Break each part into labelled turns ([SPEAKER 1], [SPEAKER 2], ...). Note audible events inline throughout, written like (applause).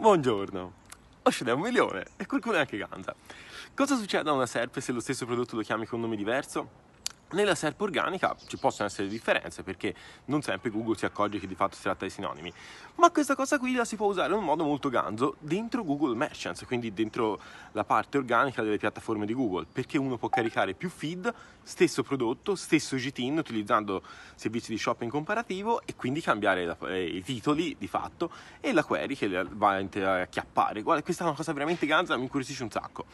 [SPEAKER 1] Buongiorno. O ce un milione e qualcuno anche canta. Cosa succede a una serpe se lo stesso prodotto lo chiami con un nome diverso? Nella SERP organica ci possono essere differenze perché non sempre Google si accorge che di fatto si tratta di sinonimi, ma questa cosa qui la si può usare in un modo molto ganzo dentro Google Merchants, quindi dentro la parte organica delle piattaforme di Google, perché uno può caricare più feed, stesso prodotto, stesso GTIN utilizzando servizi di shopping comparativo e quindi cambiare la, eh, i titoli di fatto e la query che va a acchiappare. Guarda, questa è una cosa veramente ganza, mi incuriosisce un sacco.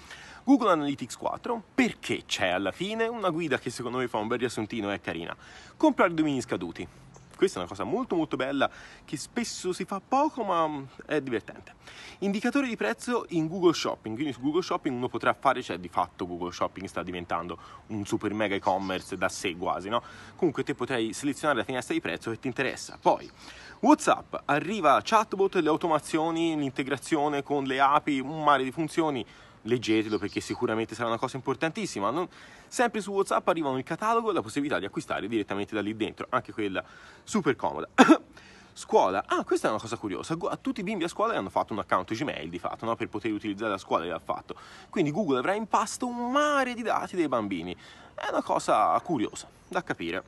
[SPEAKER 1] Google Analytics 4, perché c'è alla fine una guida che secondo me vi fa un bel riassuntino, è carina. Comprare domini scaduti. Questa è una cosa molto molto bella che spesso si fa poco ma è divertente. Indicatore di prezzo in Google Shopping, quindi su Google Shopping uno potrà fare, cioè di fatto Google Shopping sta diventando un super mega e-commerce da sé quasi, no? Comunque te potrai selezionare la finestra di prezzo che ti interessa. Poi WhatsApp, arriva chatbot, le automazioni, l'integrazione con le api, un mare di funzioni leggetelo perché sicuramente sarà una cosa importantissima. Non... Sempre su WhatsApp arrivano il catalogo e la possibilità di acquistare direttamente da lì dentro, anche quella super comoda. (coughs) scuola, ah questa è una cosa curiosa, a tutti i bimbi a scuola hanno fatto un account Gmail di fatto, no? per poter utilizzare la scuola l'ha fatto, quindi Google avrà impasto un mare di dati dei bambini, è una cosa curiosa da capire.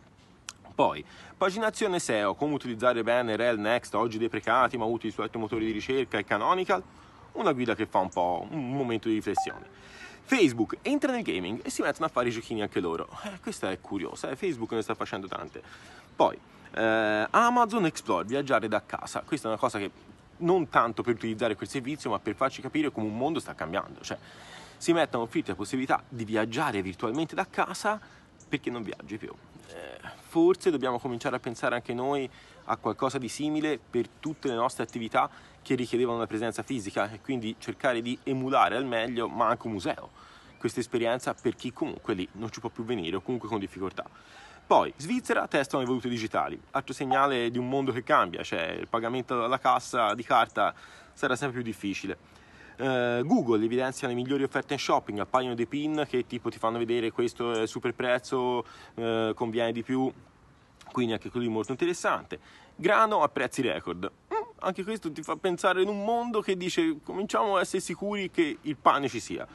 [SPEAKER 1] Poi, paginazione SEO, come utilizzare bene REL Next, oggi deprecati ma utili su altri motori di ricerca e Canonical, una guida che fa un po' un momento di riflessione. Facebook entra nel gaming e si mettono a fare i giochini anche loro. Eh, questa è curiosa, eh? Facebook ne sta facendo tante. Poi, eh, Amazon Explore, viaggiare da casa. Questa è una cosa che non tanto per utilizzare quel servizio, ma per farci capire come un mondo sta cambiando. Cioè, si mettono a offrire la possibilità di viaggiare virtualmente da casa perché non viaggi più. Eh, forse dobbiamo cominciare a pensare anche noi a qualcosa di simile per tutte le nostre attività che richiedevano una presenza fisica e quindi cercare di emulare al meglio, ma anche un museo, questa esperienza per chi comunque lì non ci può più venire o comunque con difficoltà. Poi, Svizzera testano le valute digitali, altro segnale di un mondo che cambia, cioè il pagamento alla cassa di carta sarà sempre più difficile eh, Google evidenzia le migliori offerte in shopping, appaiono dei pin che tipo ti fanno vedere questo è eh, super prezzo, eh, conviene di più, quindi anche quello molto interessante. Grano a prezzi record. Mm, anche questo ti fa pensare in un mondo che dice cominciamo a essere sicuri che il pane ci sia.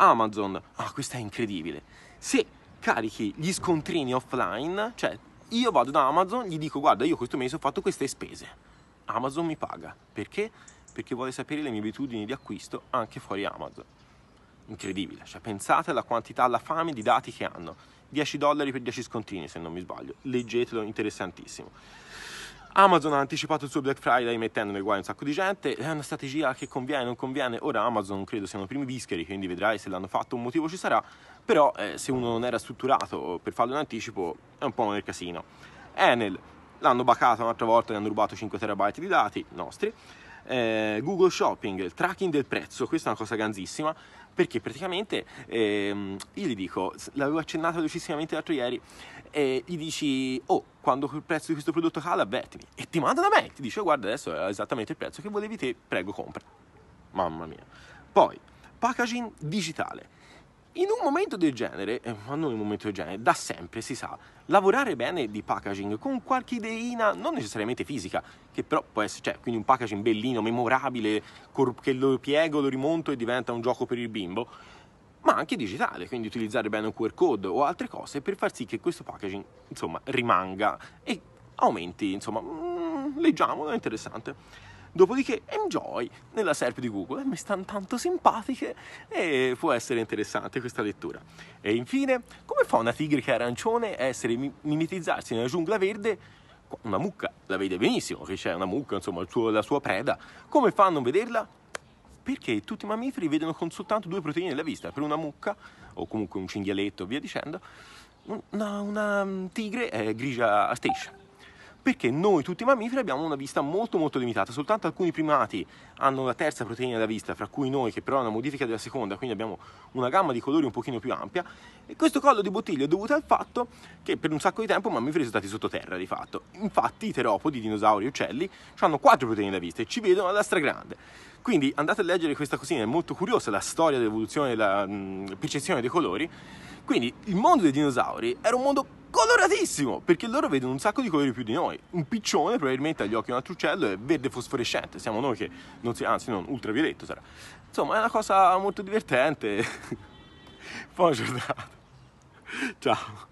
[SPEAKER 1] Amazon, ah questa è incredibile. Se carichi gli scontrini offline, cioè io vado da Amazon, gli dico guarda io questo mese ho fatto queste spese. Amazon mi paga. Perché? perché vuole sapere le mie abitudini di acquisto anche fuori Amazon. Incredibile, cioè pensate alla quantità, alla fame di dati che hanno. 10 dollari per 10 scontini, se non mi sbaglio, leggetelo, interessantissimo. Amazon ha anticipato il suo Black Friday mettendo nei guai un sacco di gente, è una strategia che conviene, non conviene, ora Amazon credo siano i primi vischeri, quindi vedrai se l'hanno fatto un motivo ci sarà, però eh, se uno non era strutturato per farlo in anticipo è un po' nel casino. Enel, l'hanno bacata un'altra volta, gli hanno rubato 5 terabyte di dati nostri, eh, Google Shopping, il tracking del prezzo, questa è una cosa grandissima perché praticamente ehm, io gli dico, l'avevo accennato velocissimamente l'altro ieri, eh, gli dici, oh, quando il prezzo di questo prodotto cala avvertimi e ti manda da me, ti dice guarda adesso è esattamente il prezzo che volevi te, prego compra. Mamma mia. Poi, packaging digitale in un momento del genere, eh, ma non in un momento del genere, da sempre si sa, lavorare bene di packaging con qualche ideina, non necessariamente fisica, che però può essere, cioè, quindi un packaging bellino, memorabile, cor- che lo piego, lo rimonto e diventa un gioco per il bimbo, ma anche digitale, quindi utilizzare bene un QR code o altre cose per far sì che questo packaging, insomma, rimanga e aumenti, insomma, mm, leggiamolo, è interessante. Dopodiché enjoy nella SERP di Google, mi stanno tanto simpatiche e può essere interessante questa lettura. E infine, come fa una tigre che è arancione a essere, mimetizzarsi nella giungla verde? Una mucca, la vede benissimo che c'è una mucca, insomma, suo, la sua preda. Come fa a non vederla? Perché tutti i mammiferi vedono con soltanto due proteine alla vista, per una mucca o comunque un cinghialetto, via dicendo, una, una mm, tigre è eh, grigia a striscia perché noi tutti i mammiferi abbiamo una vista molto molto limitata, soltanto alcuni primati hanno la terza proteina da vista, fra cui noi che però è una modifica della seconda, quindi abbiamo una gamma di colori un pochino più ampia e questo collo di bottiglia è dovuto al fatto che per un sacco di tempo i mammiferi sono stati sottoterra di fatto. Infatti i teropodi, dinosauri, uccelli hanno quattro proteine da vista e ci vedono alla stragrande. Quindi andate a leggere questa cosina, è molto curiosa la storia dell'evoluzione e la percezione dei colori. Quindi il mondo dei dinosauri era un mondo coloratissimo perché loro vedono un sacco di colori più di noi un piccione probabilmente agli occhi di un altro uccello è verde fosforescente siamo noi che non si anzi non ultravioletto sarà insomma è una cosa molto divertente (laughs) buona giornata ciao